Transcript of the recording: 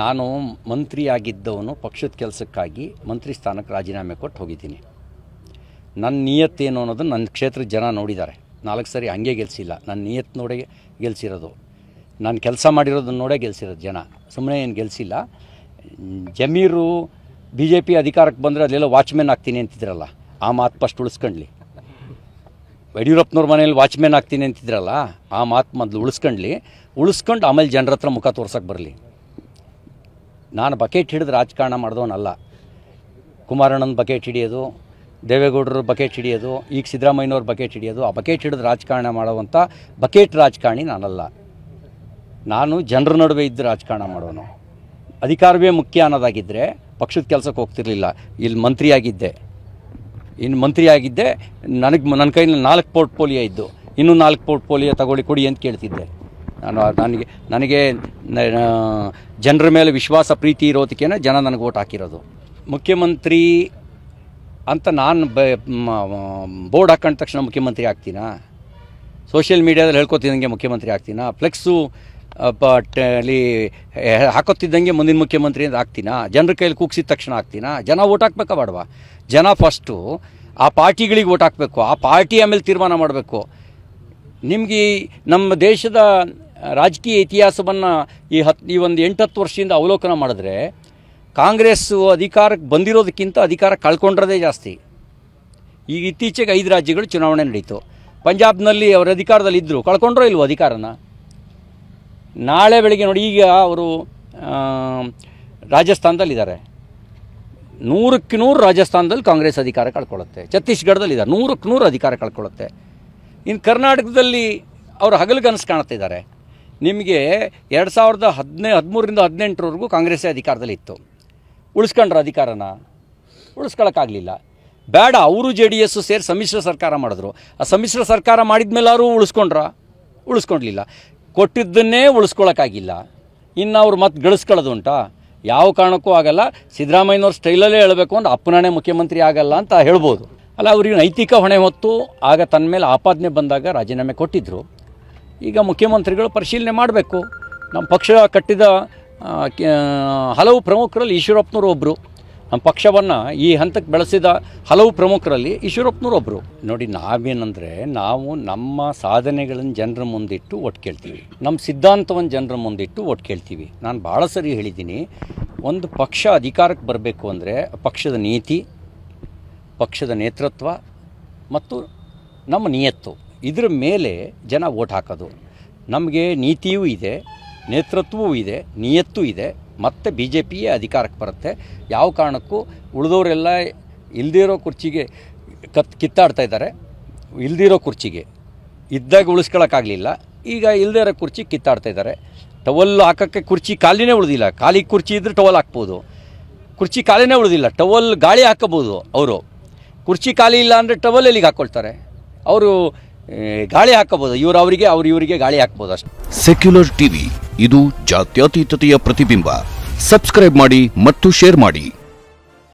ನಾನು ಮಂತ್ರಿಯಾಗಿದ್ದವನು ಪಕ್ಷದ ಕೆಲಸಕ್ಕಾಗಿ ಮಂತ್ರಿ ಸ್ಥಾನಕ್ಕೆ ರಾಜೀನಾಮೆ ಕೊಟ್ಟು ಹೋಗಿದ್ದೀನಿ ನನ್ನ ಏನು ಅನ್ನೋದನ್ನು ನನ್ನ ಕ್ಷೇತ್ರದ ಜನ ನೋಡಿದ್ದಾರೆ ನಾಲ್ಕು ಸರಿ ಹಂಗೆ ಗೆಲ್ಸಿಲ್ಲ ನನ್ನ ನಿಯತ್ ನೋಡೇ ಗೆಲ್ಸಿರೋದು ನಾನು ಕೆಲಸ ಮಾಡಿರೋದನ್ನ ನೋಡೇ ಗೆಲ್ಸಿರೋದು ಜನ ಸುಮ್ಮನೆ ಏನು ಗೆಲ್ಸಿಲ್ಲ ಜಮೀರು ಬಿ ಜೆ ಪಿ ಅಧಿಕಾರಕ್ಕೆ ಬಂದರೆ ಅಲ್ಲೆಲ್ಲ ವಾಚ್ಮ್ಯಾನ್ ಆಗ್ತೀನಿ ಅಂತಿದ್ರಲ್ಲ ಆ ಮಾತು ಫಸ್ಟ್ ಉಳಿಸ್ಕೊಂಡ್ಲಿ ಯಡಿಯೂರಪ್ಪನವ್ರ ಮನೇಲಿ ವಾಚ್ಮ್ಯಾನ್ ಆಗ್ತೀನಿ ಅಂತಿದ್ರಲ್ಲ ಆ ಮಾತು ಮೊದಲು ಉಳಿಸ್ಕೊಂಡ್ಲಿ ಉಳಿಸ್ಕೊಂಡು ಆಮೇಲೆ ಜನರ ಹತ್ರ ಮುಖ ತೋರ್ಸೋಕ್ಕೆ ಬರಲಿ ನಾನು ಬಕೆಟ್ ಹಿಡಿದು ರಾಜಕಾರಣ ಮಾಡಿದವನಲ್ಲ ಕುಮಾರಣ್ಣನ ಬಕೆಟ್ ಹಿಡಿಯೋದು ದೇವೇಗೌಡರು ಬಕೆಟ್ ಹಿಡಿಯೋದು ಈಗ ಸಿದ್ದರಾಮಯ್ಯನವ್ರ ಬಕೆಟ್ ಹಿಡಿಯೋದು ಆ ಬಕೆಟ್ ಹಿಡಿದು ರಾಜಕಾರಣ ಮಾಡುವಂಥ ಬಕೆಟ್ ರಾಜಕಾರಣಿ ನಾನಲ್ಲ ನಾನು ಜನರ ನಡುವೆ ಇದ್ದು ರಾಜಕಾರಣ ಮಾಡೋನು ಅಧಿಕಾರವೇ ಮುಖ್ಯ ಅನ್ನೋದಾಗಿದ್ದರೆ ಪಕ್ಷದ ಕೆಲಸಕ್ಕೆ ಹೋಗ್ತಿರ್ಲಿಲ್ಲ ಇಲ್ಲಿ ಮಂತ್ರಿಯಾಗಿದ್ದೆ ಇನ್ನು ಮಂತ್ರಿಯಾಗಿದ್ದೆ ನನಗೆ ನನ್ನ ಕೈಯಲ್ಲಿ ನಾಲ್ಕು ಪೋರ್ಟ್ಫೋಲಿಯೋ ಇದ್ದು ಇನ್ನೂ ನಾಲ್ಕು ಪೋರ್ಟ್ಫೋಲಿಯೋ ತಗೊಳ್ಳಿ ಕೊಡಿ ಅಂತ ಕೇಳ್ತಿದ್ದೆ ನಾನು ನನಗೆ ನನಗೆ ಜನರ ಮೇಲೆ ವಿಶ್ವಾಸ ಪ್ರೀತಿ ಇರೋದಕ್ಕೇನೆ ಜನ ನನಗೆ ಓಟ್ ಹಾಕಿರೋದು ಮುಖ್ಯಮಂತ್ರಿ ಅಂತ ನಾನು ಬೋರ್ಡ್ ಹಾಕೊಂಡ ತಕ್ಷಣ ಮುಖ್ಯಮಂತ್ರಿ ಆಗ್ತೀನಾ ಸೋಷಿಯಲ್ ಮೀಡಿಯಾದಲ್ಲಿ ಹೇಳ್ಕೊತಿದ್ದಂಗೆ ಮುಖ್ಯಮಂತ್ರಿ ಆಗ್ತೀನಾ ಫ್ಲೆಕ್ಸು ಅಲ್ಲಿ ಹಾಕೋತಿದ್ದಂಗೆ ಮುಂದಿನ ಮುಖ್ಯಮಂತ್ರಿ ಅಂತ ಆಗ್ತೀನಾ ಜನರ ಕೈಯಲ್ಲಿ ಕೂಗ್ಸಿದ ತಕ್ಷಣ ಆಗ್ತೀನಾ ಜನ ಓಟ್ ಹಾಕ್ಬೇಕಾ ಬಾಡುವ ಜನ ಫಸ್ಟು ಆ ಪಾರ್ಟಿಗಳಿಗೆ ಓಟ್ ಹಾಕಬೇಕು ಆ ಪಾರ್ಟಿ ಆಮೇಲೆ ತೀರ್ಮಾನ ಮಾಡಬೇಕು ನಿಮಗೆ ನಮ್ಮ ದೇಶದ ರಾಜಕೀಯ ಇತಿಹಾಸವನ್ನು ಈ ಹತ್ತು ಈ ಒಂದು ಹತ್ತು ವರ್ಷದಿಂದ ಅವಲೋಕನ ಮಾಡಿದ್ರೆ ಕಾಂಗ್ರೆಸ್ಸು ಅಧಿಕಾರಕ್ಕೆ ಬಂದಿರೋದಕ್ಕಿಂತ ಅಧಿಕಾರ ಕಳ್ಕೊಂಡ್ರದೇ ಜಾಸ್ತಿ ಈಗ ಇತ್ತೀಚೆಗೆ ಐದು ರಾಜ್ಯಗಳು ಚುನಾವಣೆ ನಡೀತು ಪಂಜಾಬ್ನಲ್ಲಿ ಅವರು ಅಧಿಕಾರದಲ್ಲಿ ಇದ್ದರು ಕಳ್ಕೊಂಡ್ರೋ ಇಲ್ವೋ ಅಧಿಕಾರನ ನಾಳೆ ಬೆಳಿಗ್ಗೆ ನೋಡಿ ಈಗ ಅವರು ರಾಜಸ್ಥಾನದಲ್ಲಿದ್ದಾರೆ ನೂರಕ್ಕೆ ನೂರು ರಾಜಸ್ಥಾನದಲ್ಲಿ ಕಾಂಗ್ರೆಸ್ ಅಧಿಕಾರ ಕಳ್ಕೊಳ್ಳುತ್ತೆ ಛತ್ತೀಸ್ಗಢದಲ್ಲಿದ್ದಾರೆ ನೂರಕ್ಕೆ ನೂರು ಅಧಿಕಾರ ಕಳ್ಕೊಳ್ಳುತ್ತೆ ಇನ್ನು ಕರ್ನಾಟಕದಲ್ಲಿ ಅವರು ಹಗಲು ಕನಸು ಕಾಣ್ತಿದ್ದಾರೆ ನಿಮಗೆ ಎರಡು ಸಾವಿರದ ಹದಿನೈ ಹದಿಮೂರಿಂದ ಹದಿನೆಂಟರವರೆಗೂ ಕಾಂಗ್ರೆಸ್ಸೇ ಅಧಿಕಾರದಲ್ಲಿ ಇತ್ತು ಉಳಿಸ್ಕೊಂಡ್ರ ಅಧಿಕಾರನ ಉಳಿಸ್ಕೊಳಕ್ಕಾಗಲಿಲ್ಲ ಬೇಡ ಅವರು ಜೆ ಡಿ ಎಸ್ಸು ಸೇರಿ ಸಮ್ಮಿಶ್ರ ಸರ್ಕಾರ ಮಾಡಿದ್ರು ಆ ಸಮ್ಮಿಶ್ರ ಸರ್ಕಾರ ಮಾಡಿದ ಮೇಲೆ ಅವರು ಉಳಿಸ್ಕೊಂಡ್ರ ಉಳಿಸ್ಕೊಂಡಿಲ್ಲ ಕೊಟ್ಟಿದ್ದನ್ನೇ ಉಳಿಸ್ಕೊಳಕ್ಕಾಗಿಲ್ಲ ಇನ್ನು ಅವ್ರು ಮತ್ತೆ ಗಳಿಸ್ಕೊಳ್ಳೋದು ಉಂಟಾ ಯಾವ ಕಾರಣಕ್ಕೂ ಆಗಲ್ಲ ಸಿದ್ದರಾಮಯ್ಯನವ್ರ ಸ್ಟೈಲಲ್ಲೇ ಹೇಳಬೇಕು ಅಂದ್ರೆ ಅಪ್ಪನಾಣೆ ಮುಖ್ಯಮಂತ್ರಿ ಆಗಲ್ಲ ಅಂತ ಹೇಳ್ಬೋದು ಅಲ್ಲ ಅವ್ರಿಗೆ ನೈತಿಕ ಹೊಣೆ ಹೊತ್ತು ಆಗ ತನ್ನ ಮೇಲೆ ಆಪಾದನೆ ಬಂದಾಗ ರಾಜೀನಾಮೆ ಕೊಟ್ಟಿದ್ದರು ಈಗ ಮುಖ್ಯಮಂತ್ರಿಗಳು ಪರಿಶೀಲನೆ ಮಾಡಬೇಕು ನಮ್ಮ ಪಕ್ಷ ಕಟ್ಟಿದ ಹಲವು ಪ್ರಮುಖರಲ್ಲಿ ಈಶ್ವರಪ್ಪನವರು ಒಬ್ಬರು ನಮ್ಮ ಪಕ್ಷವನ್ನು ಈ ಹಂತಕ್ಕೆ ಬೆಳೆಸಿದ ಹಲವು ಪ್ರಮುಖರಲ್ಲಿ ಈಶ್ವರಪ್ಪನವರು ಒಬ್ಬರು ನೋಡಿ ನಾವೇನಂದರೆ ನಾವು ನಮ್ಮ ಸಾಧನೆಗಳನ್ನು ಜನರ ಮುಂದಿಟ್ಟು ಒಟ್ಟು ಕೇಳ್ತೀವಿ ನಮ್ಮ ಸಿದ್ಧಾಂತವನ್ನು ಜನರ ಮುಂದಿಟ್ಟು ಒಟ್ಟು ಕೇಳ್ತೀವಿ ನಾನು ಭಾಳ ಸರಿ ಹೇಳಿದ್ದೀನಿ ಒಂದು ಪಕ್ಷ ಅಧಿಕಾರಕ್ಕೆ ಬರಬೇಕು ಅಂದರೆ ಪಕ್ಷದ ನೀತಿ ಪಕ್ಷದ ನೇತೃತ್ವ ಮತ್ತು ನಮ್ಮ ನಿಯತ್ತು ಇದ್ರ ಮೇಲೆ ಜನ ಓಟ್ ಹಾಕೋದು ನಮಗೆ ನೀತಿಯೂ ಇದೆ ನೇತೃತ್ವವೂ ಇದೆ ನಿಯತ್ತು ಇದೆ ಮತ್ತೆ ಬಿ ಜೆ ಪಿಯೇ ಅಧಿಕಾರಕ್ಕೆ ಬರುತ್ತೆ ಯಾವ ಕಾರಣಕ್ಕೂ ಉಳಿದವರೆಲ್ಲ ಇಲ್ದಿರೋ ಕುರ್ಚಿಗೆ ಕತ್ ಕಿತ್ತಾಡ್ತಾ ಇದ್ದಾರೆ ಇಲ್ದಿರೋ ಕುರ್ಚಿಗೆ ಇದ್ದಾಗ ಉಳಿಸ್ಕೊಳಕ್ಕಾಗಲಿಲ್ಲ ಈಗ ಇಲ್ಲದೇ ಇರೋ ಕುರ್ಚಿ ಕಿತ್ತಾಡ್ತಾ ಇದ್ದಾರೆ ಟವಲ್ ಹಾಕೋಕ್ಕೆ ಕುರ್ಚಿ ಖಾಲಿನೇ ಉಳಿದಿಲ್ಲ ಖಾಲಿ ಕುರ್ಚಿ ಇದ್ದರೆ ಟವಲ್ ಹಾಕ್ಬೋದು ಕುರ್ಚಿ ಖಾಲಿನೇ ಉಳಿದಿಲ್ಲ ಟವಲ್ ಗಾಳಿ ಹಾಕೋಬೋದು ಅವರು ಕುರ್ಚಿ ಖಾಲಿ ಇಲ್ಲ ಅಂದರೆ ಟವಲ್ ಎಲ್ಲಿಗೆ ಹಾಕ್ಕೊಳ್ತಾರೆ ಅವರು ಗಾಳಿ ಹಾಕಬಹುದು ಇವರು ಅವರಿಗೆ ಅವ್ರ ಇವರಿಗೆ ಗಾಳಿ ಹಾಕಬಹುದು ಅಷ್ಟೇ ಸೆಕ್ಯುಲರ್ ಟಿವಿ ಇದು ಜಾತ್ಯತೀತತೆಯ ಪ್ರತಿಬಿಂಬ ಸಬ್ಸ್ಕ್ರೈಬ್ ಮಾಡಿ ಮತ್ತು ಶೇರ್ ಮಾಡಿ